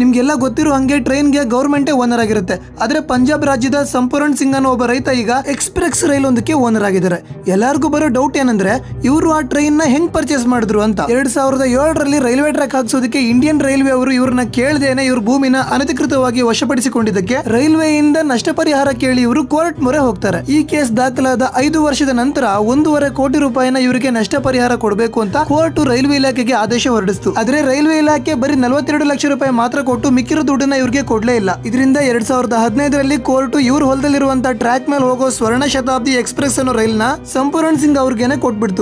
ನಿಮ್ಗೆಲ್ಲ ಗೊತ್ತಿರೋ ಹಂಗೆ ಟ್ರೈನ್ಗೆ ಗೌರ್ಮೆಂಟೇ ಓನರ್ ಆಗಿರುತ್ತೆ ಆದ್ರೆ ಪಂಜಾಬ್ ರಾಜ್ಯದ ಸಂಪೂರ್ಣ ಸಿಂಗ್ ಅನ್ನೋ ಒಬ್ಬ ರೈತ ಈಗ ಎಕ್ಸ್ಪ್ರೆಸ್ ಒಂದಕ್ಕೆ ಓನರ್ ಆಗಿದ್ದಾರೆ ಎಲ್ಲರಿಗೂ ಬರೋ ಡೌಟ್ ಏನಂದ್ರೆ ಇವರು ಆ ಟ್ರೈನ್ ನ ಹೆಂಗ್ ಪರ್ಚೇಸ್ ಮಾಡಿದ್ರು ಅಂತ ಎರಡ್ ಸಾವಿರದ ಏಳರಲ್ಲಿ ರೈಲ್ವೆ ಟ್ರ್ಯಾಕ್ ಹಾಕ್ಸೋದಕ್ಕೆ ಇಂಡಿಯನ್ ರೈಲ್ವೆ ಅವರು ಇವ್ರನ್ನ ಕೇಳದೇನೆ ಇವ್ರ ಭೂಮಿನ ಅನಧಿಕೃತವಾಗಿ ವಶಪಡಿಸಿಕೊಂಡಿದ್ದಕ್ಕೆ ರೈಲ್ವೆಯಿಂದ ನಷ್ಟ ಪರಿಹಾರ ಕೇಳಿ ಇವರು ಕೋರ್ಟ್ ಮೊರೆ ಹೋಗ್ತಾರೆ ಈ ಕೇಸ್ ದಾಖಲಾದ ಐದು ವರ್ಷದ ನಂತರ ಒಂದೂವರೆ ಕೋಟಿ ರೂಪಾಯಿನ ಇವರಿಗೆ ನಷ್ಟ ಪರಿಹಾರ ಕೊಡಬೇಕು ಅಂತ ಕೋರ್ಟ್ ರೈಲ್ವೆ ಇಲಾಖೆಗೆ ಆದೇಶ ಹೊರಡಿಸ್ತು ಆದ್ರೆ ರೈಲ್ವೆ ಇಲಾಖೆ ಬರೀ ನಲವತ್ತೆರಡು ಲಕ್ಷ ರೂಪಾಯಿ ಮಾತ್ರ ಕೊಟ್ಟು ಮಿಕ್ಕಿರೋ ದುಡ್ಡನ್ನ ಇವ್ರಿಗೆ ಕೊಡ್ಲೇ ಇಲ್ಲ ಇದರಿಂದ ಎರಡ್ ಸಾವಿರದ ಹದಿನೈದರಲ್ಲಿ ಕೋರ್ಟ್ ಇವ್ರ ಹೊಲದಲ್ಲಿರುವಂತ ಟ್ರ್ಯಾಕ್ ಮೇಲೆ ಹೋಗೋ ಸ್ವರ್ಣ ಶತಾಬ್ದಿ ಎಕ್ಸ್ಪ್ರೆಸ್ ಅನ್ನೋ ರೈಲ್ನ ಸಂಪೂರ್ಣ ಸಿಂಗ್ ಅವ್ರಿಗೆ ಕೊಟ್ಬಿಡ್ತು